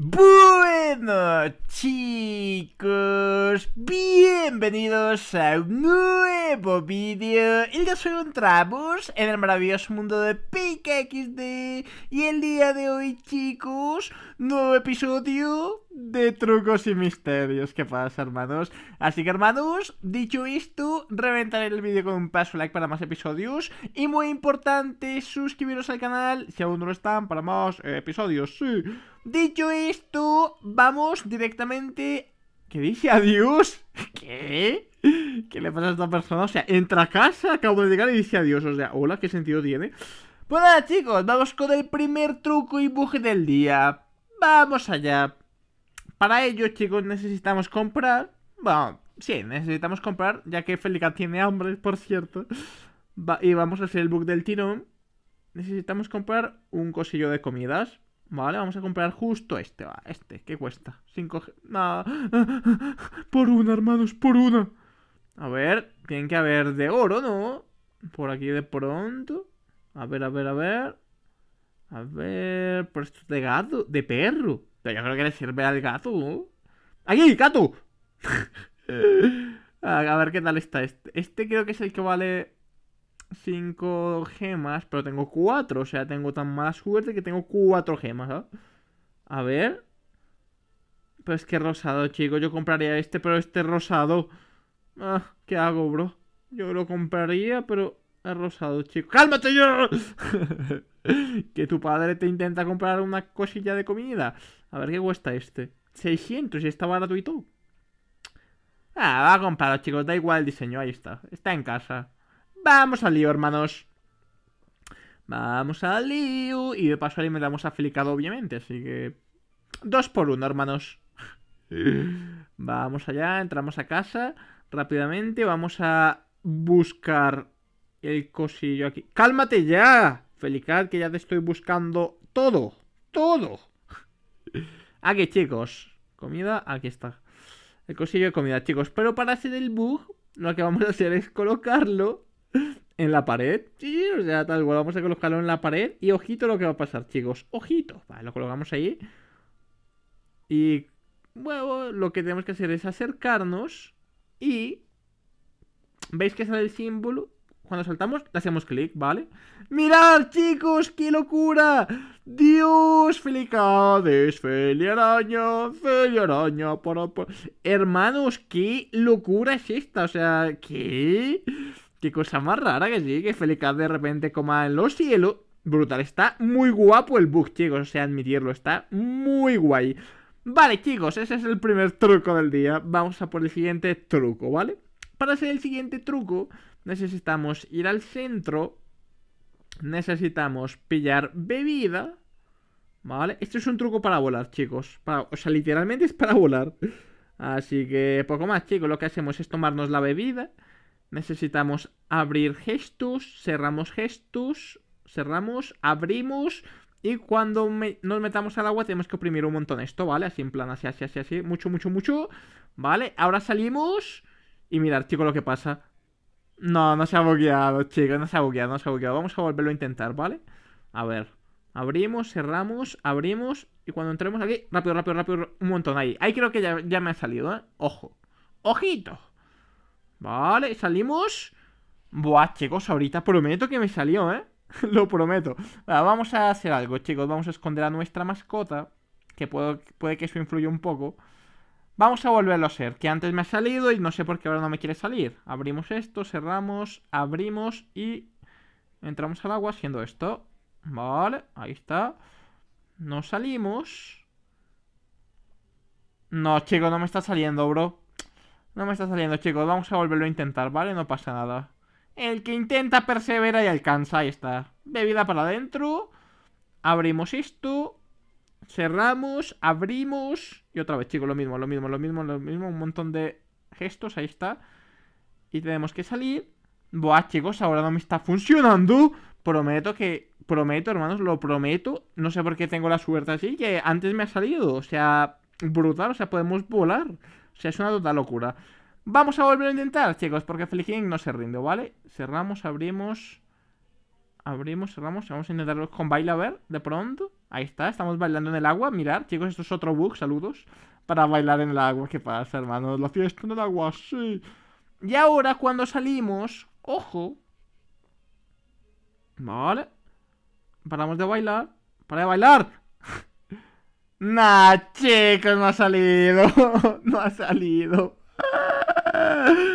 Bueno chicos, bienvenidos a un nuevo vídeo Y ya soy un en el maravilloso mundo de PKXD Y el día de hoy chicos, nuevo episodio de trucos y misterios ¿Qué pasa hermanos? Así que hermanos, dicho esto, reventaré el vídeo con un paso like para más episodios Y muy importante, suscribiros al canal si aún no lo están para más episodios, sí Dicho esto, vamos directamente... ¿Qué dice? ¿Adiós? ¿Qué? ¿Qué le pasa a esta persona? O sea, entra a casa, acabo de llegar y dice adiós. O sea, hola, ¿qué sentido tiene? Pues nada, chicos, vamos con el primer truco y buje del día. Vamos allá. Para ello, chicos, necesitamos comprar... Bueno, sí, necesitamos comprar, ya que Felica tiene hambre, por cierto. y vamos a hacer el bug del tirón. Necesitamos comprar un cosillo de comidas. Vale, vamos a comprar justo este, va, este, ¿qué cuesta? 5 Nada. Por una, hermanos, por una. A ver, tiene que haber de oro, ¿no? Por aquí de pronto. A ver, a ver, a ver. A ver, por esto de gato, de perro. Pero yo creo que le sirve al gato, ¿no? ¡Ahí, gato! a ver qué tal está este. Este creo que es el que vale 5 gemas, pero tengo 4. O sea, tengo tan mala suerte que tengo 4 gemas, ¿ah? A ver. Pues qué que rosado, chicos. Yo compraría este, pero este rosado. Ah, ¿qué hago, bro? Yo lo compraría, pero es rosado, chicos. ¡Cálmate yo! que tu padre te intenta comprar una cosilla de comida. A ver, ¿qué cuesta este? 600 y está barato y Ah, va a comprarlo, chicos. Da igual el diseño. Ahí está. Está en casa. Vamos al lío, hermanos. Vamos al lío. Y de paso me damos a Felicado, obviamente. Así que... Dos por uno, hermanos. Vamos allá, entramos a casa rápidamente. Vamos a buscar el cosillo aquí. ¡Cálmate ya! Felicad, que ya te estoy buscando todo. ¡Todo! Aquí, ah, chicos. Comida, aquí está. El cosillo de comida, chicos. Pero para hacer el bug, lo que vamos a hacer es colocarlo en la pared. Sí, o sea, tal cual vamos a colocarlo en la pared. Y ojito lo que va a pasar, chicos. Ojito. Vale, lo colocamos ahí. Y bueno, lo que tenemos que hacer es acercarnos. Y... ¿Veis que sale el símbolo? Cuando saltamos, le hacemos clic, ¿vale? ¡Mirad, chicos! ¡Qué locura! ¡Dios! felicades! ¡Feliz araña! ¡Feliz año! Hermanos, ¿qué locura es esta? O sea, ¿qué? Qué cosa más rara que sí, que Felicad de repente coma en los cielos. Brutal, está muy guapo el bug, chicos, o sea, admitirlo, está muy guay. Vale, chicos, ese es el primer truco del día. Vamos a por el siguiente truco, ¿vale? Para hacer el siguiente truco, necesitamos ir al centro. Necesitamos pillar bebida. ¿Vale? Esto es un truco para volar, chicos. Para, o sea, literalmente es para volar. Así que poco más, chicos. Lo que hacemos es tomarnos la bebida necesitamos abrir gestos cerramos gestus, cerramos, abrimos y cuando nos metamos al agua tenemos que oprimir un montón esto, ¿vale? Así en plan, así, así, así, así, mucho, mucho, mucho, ¿vale? Ahora salimos y mirad, chicos, lo que pasa. No, no se ha bugueado, chicos, no se ha bugueado, no se ha bugueado. Vamos a volverlo a intentar, ¿vale? A ver, abrimos, cerramos, abrimos y cuando entremos aquí, rápido, rápido, rápido, un montón ahí. Ahí creo que ya, ya me ha salido, ¿eh? Ojo. ¡Ojito! Vale, salimos. Buah, chicos, ahorita prometo que me salió, ¿eh? Lo prometo. vamos a hacer algo, chicos. Vamos a esconder a nuestra mascota. Que puedo, puede que eso influya un poco. Vamos a volverlo a hacer. Que antes me ha salido y no sé por qué ahora no me quiere salir. Abrimos esto, cerramos, abrimos y... Entramos al agua haciendo esto. Vale, ahí está. No salimos. No, chicos, no me está saliendo, bro. No me está saliendo, chicos. Vamos a volverlo a intentar, ¿vale? No pasa nada. El que intenta persevera y alcanza. Ahí está. Bebida para adentro. Abrimos esto. Cerramos. Abrimos. Y otra vez, chicos, lo mismo, lo mismo, lo mismo, lo mismo. Un montón de gestos. Ahí está. Y tenemos que salir. Buah, chicos, ahora no me está funcionando. Prometo que... Prometo, hermanos, lo prometo. No sé por qué tengo la suerte así, que antes me ha salido. O sea, brutal. O sea, podemos volar. O sea, es una total locura. Vamos a volver a intentar, chicos, porque Felicín no se rinde, ¿vale? Cerramos, abrimos... Abrimos, cerramos, vamos a intentarlo con baila, a ver, de pronto. Ahí está, estamos bailando en el agua. Mirad, chicos, esto es otro bug, saludos. Para bailar en el agua, ¿qué pasa, hermano? La fiesta en el agua, sí. Y ahora, cuando salimos, ojo. Vale. Paramos de bailar. Para de bailar. Nah, chicos, no ha salido. no ha salido.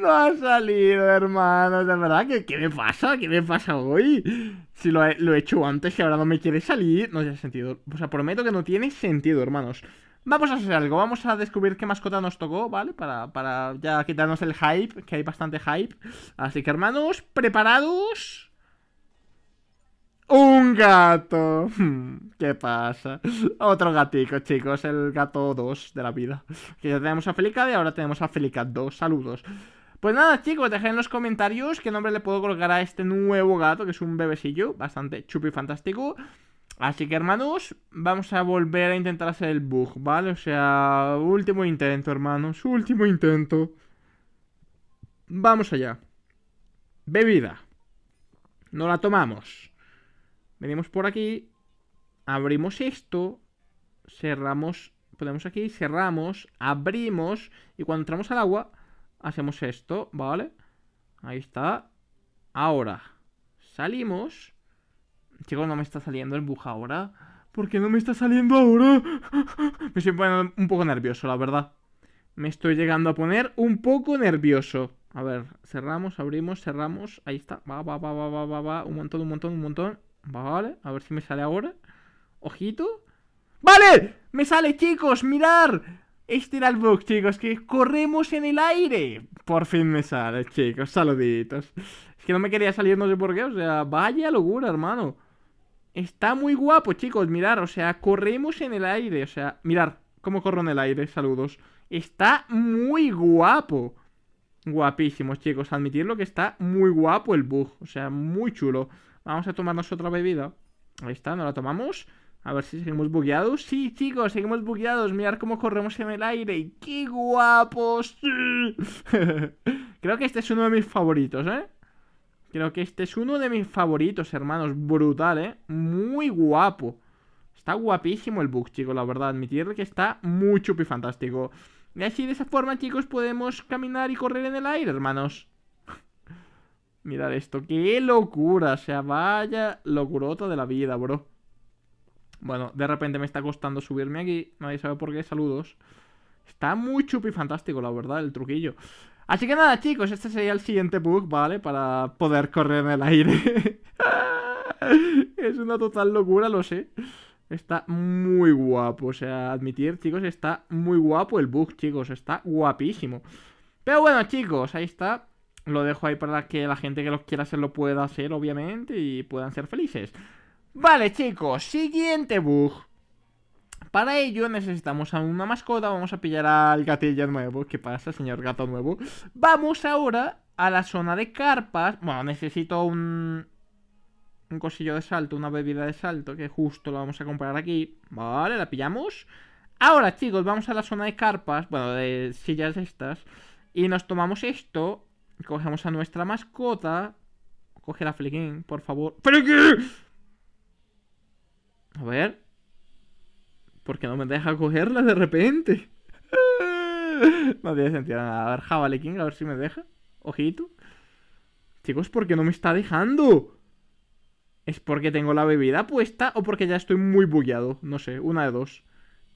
No ha salido, hermanos, De verdad, ¿qué, ¿qué, me pasa? ¿Qué me pasa hoy? Si lo he, hecho antes y ahora no me quiere salir, no tiene sentido. O sea, prometo que no tiene sentido, hermanos. Vamos a hacer algo, vamos a descubrir qué mascota nos tocó, ¿vale? Para, para ya quitarnos el hype, que hay bastante hype. Así que, hermanos, preparados. Un gato. ¿Qué pasa? Otro gatico, chicos. El gato 2 de la vida. Que ya tenemos a Felica y ahora tenemos a Felica 2. Saludos. Pues nada, chicos, Dejen en los comentarios qué nombre le puedo colocar a este nuevo gato, que es un bebecillo, bastante chupi fantástico. Así que, hermanos, vamos a volver a intentar hacer el bug, ¿vale? O sea, último intento, hermanos, último intento. Vamos allá. Bebida. No la tomamos. Venimos por aquí. Abrimos esto. Cerramos. Ponemos aquí. Cerramos. Abrimos. Y cuando entramos al agua, hacemos esto, ¿vale? Ahí está. Ahora. Salimos. Chicos, no me está saliendo el bug ahora. ¿Por qué no me está saliendo ahora? me estoy poniendo un poco nervioso, la verdad. Me estoy llegando a poner un poco nervioso. A ver, cerramos, abrimos, cerramos. Ahí está. Va, va, va, va, va, va, va. Un montón, un montón, un montón. Vale, a ver si me sale ahora. Ojito. ¡Vale! ¡Me sale, chicos! ¡Mirar! Este era el bug, chicos, que corremos en el aire. Por fin me sale, chicos. Saluditos. Es que no me quería salir, no sé por qué. O sea, vaya locura, hermano. Está muy guapo, chicos. mirad o sea, corremos en el aire. O sea, mirar cómo corro en el aire. Saludos. Está muy guapo. Guapísimo, chicos. Admitirlo que está muy guapo el bug. O sea, muy chulo. Vamos a tomarnos otra bebida. Ahí está, nos la tomamos. A ver si seguimos bugueados. Sí, chicos, seguimos bugueados. Mirad cómo corremos en el aire. ¡Qué guapos! Creo que este es uno de mis favoritos, ¿eh? Creo que este es uno de mis favoritos, hermanos. Brutal, ¿eh? Muy guapo. Está guapísimo el bug, chicos, la verdad. Admitir que está muy chupi fantástico. Y así de esa forma, chicos, podemos caminar y correr en el aire, hermanos. Mirad esto, qué locura, o sea, vaya locurota de la vida, bro. Bueno, de repente me está costando subirme aquí, nadie sabe por qué, saludos. Está muy chupi fantástico, la verdad, el truquillo. Así que nada, chicos, este sería el siguiente bug, ¿vale? Para poder correr en el aire. es una total locura, lo sé. Está muy guapo, o sea, admitir, chicos, está muy guapo el bug, chicos, está guapísimo. Pero bueno, chicos, ahí está lo dejo ahí para que la gente que los quiera hacer lo pueda hacer, obviamente, y puedan ser felices. Vale, chicos, siguiente bug. Para ello necesitamos a una mascota, vamos a pillar al gatillo nuevo. ¿Qué pasa, señor gato nuevo? Vamos ahora a la zona de carpas. Bueno, necesito un... Un cosillo de salto, una bebida de salto, que justo lo vamos a comprar aquí. Vale, la pillamos. Ahora, chicos, vamos a la zona de carpas, bueno, de sillas estas. Y nos tomamos esto Cogemos a nuestra mascota. Coge la Flequín, por favor. ¡Flequín! A ver. ¿Por qué no me deja cogerla de repente? no tiene sentido nada. A ver, Jabale King, a ver si me deja. Ojito. Chicos, ¿por qué no me está dejando? ¿Es porque tengo la bebida puesta o porque ya estoy muy bullado? No sé, una de dos.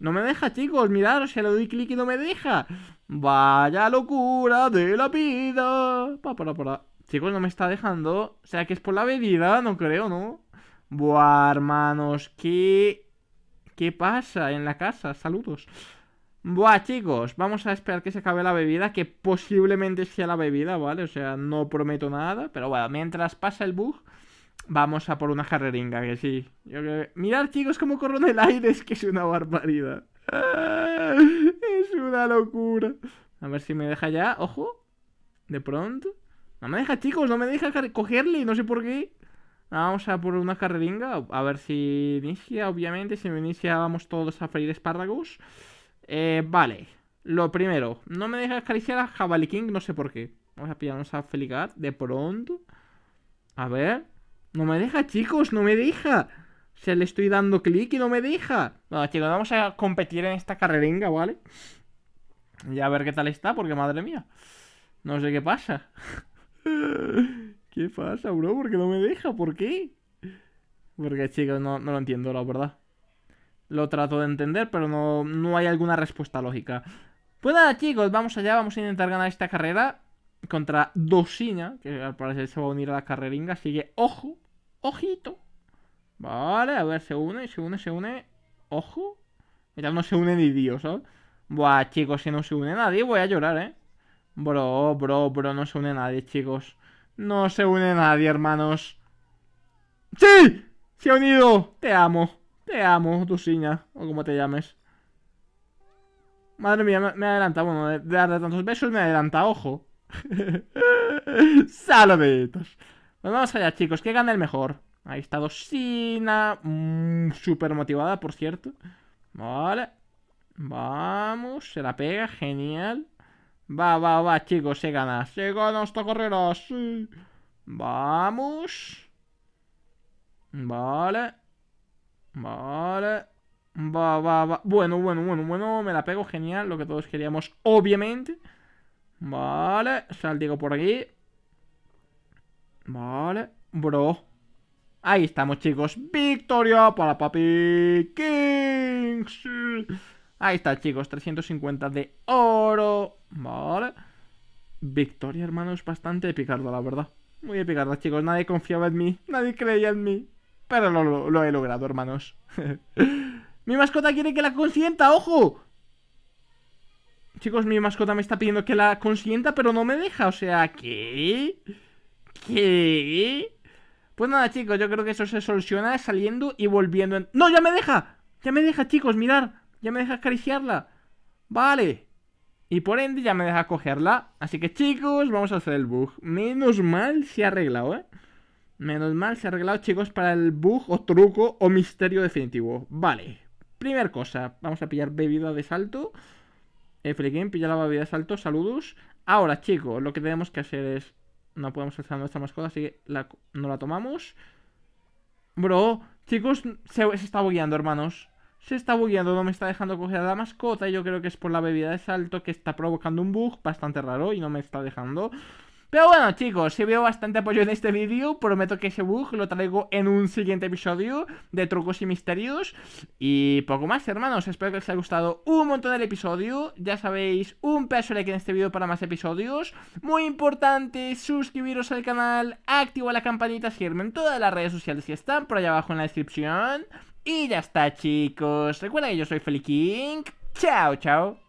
No me deja, chicos, o se le doy clic y no me deja. Vaya locura de la vida. Pa, para, para. Chicos, no me está dejando. O sea que es por la bebida, no creo, ¿no? Buah, hermanos, ¿qué, ¿qué pasa en la casa? Saludos. Buah, chicos, vamos a esperar que se acabe la bebida, que posiblemente sea la bebida, ¿vale? O sea, no prometo nada, pero bueno, mientras pasa el bug, Vamos a por una carreringa, que sí. Yo Mirad, chicos, cómo corro en el aire. Es que es una barbaridad. es una locura. A ver si me deja ya. Ojo. De pronto. No me deja, chicos. No me deja cogerle. No sé por qué. Vamos a por una carreringa. A ver si inicia, obviamente. Si me inicia, vamos todos a freír espárragos. Eh, vale. Lo primero. No me deja acariciar a Jabali King. No sé por qué. Vamos a pillarnos a Felicat. De pronto. A ver. No me deja, chicos, no me deja. Se le estoy dando clic y no me deja. Bueno, chicos, vamos a competir en esta carreringa, ¿vale? Ya a ver qué tal está, porque madre mía. No sé qué pasa. ¿Qué pasa, bro? ¿Por qué no me deja? ¿Por qué? Porque, chicos, no, lo entiendo, la verdad. Lo trato de entender, pero no, no hay alguna respuesta lógica. Pues nada, chicos, vamos allá. Vamos a intentar ganar esta carrera contra Dosina, que al parecer se va a unir a la carreringa. sigue ojo, Ojito. Vale, a ver, se une, se une, se une. Ojo. Mira, no se une ni Dios, ¿sabes? Buah, chicos, si no se une nadie voy a llorar, ¿eh? Bro, bro, bro, no se une nadie, chicos. No se une nadie, hermanos. ¡Sí! ¡Se ha unido! Te amo. Te amo, tu siña o como te llames. Madre mía, me, adelanta Bueno, de darle tantos besos me adelanta ojo. Saluditos. Pues vamos allá, chicos, que gane el mejor. Ahí está Dosina. Super mm, Súper motivada, por cierto. Vale. Vamos, se la pega, genial. Va, va, va, chicos, se gana. Se gana esta carrera, sí. Vamos. Vale. Vale. Va, va, va. Bueno, bueno, bueno, bueno. Me la pego, genial. Lo que todos queríamos, obviamente. Vale. Saldigo por aquí. Vale, bro. Ahí estamos, chicos. Victoria para Papi Kings. Ahí está, chicos. 350 de oro. Vale. Victoria, hermanos, bastante epicarda, la verdad. Muy epicarda, chicos. Nadie confiaba en mí. Nadie creía en mí. Pero lo, he logrado, hermanos. mi mascota quiere que la consienta, ojo. Chicos, mi mascota me está pidiendo que la consienta, pero no me deja. O sea, ¿qué? Pues nada, chicos, yo creo que eso se soluciona saliendo y volviendo. En... ¡No, ya me deja! Ya me deja, chicos, mirar. Ya me deja acariciarla. Vale. Y por ende ya me deja cogerla. Así que, chicos, vamos a hacer el bug. Menos mal se ha arreglado, ¿eh? Menos mal se ha arreglado, chicos, para el bug o truco o misterio definitivo. Vale. Primer cosa, vamos a pillar bebida de salto. El pilla la bebida de salto, saludos. Ahora, chicos, lo que tenemos que hacer es no podemos usar nuestra mascota, así que no la tomamos. Bro, chicos, se, está bugueando, hermanos. Se está bugueando, no me está dejando coger a la mascota. Yo creo que es por la bebida de salto que está provocando un bug bastante raro y no me está dejando. Pero bueno, chicos, si veo bastante apoyo en este vídeo, prometo que ese bug lo traigo en un siguiente episodio de trucos y misterios. Y poco más, hermanos. Espero que os haya gustado un montón el episodio. Ya sabéis, un peso like en este vídeo para más episodios. Muy importante, suscribiros al canal, activa la campanita, seguirme en todas las redes sociales que están por allá abajo en la descripción. Y ya está, chicos. Recuerda que yo soy Feliking. Chao, chao.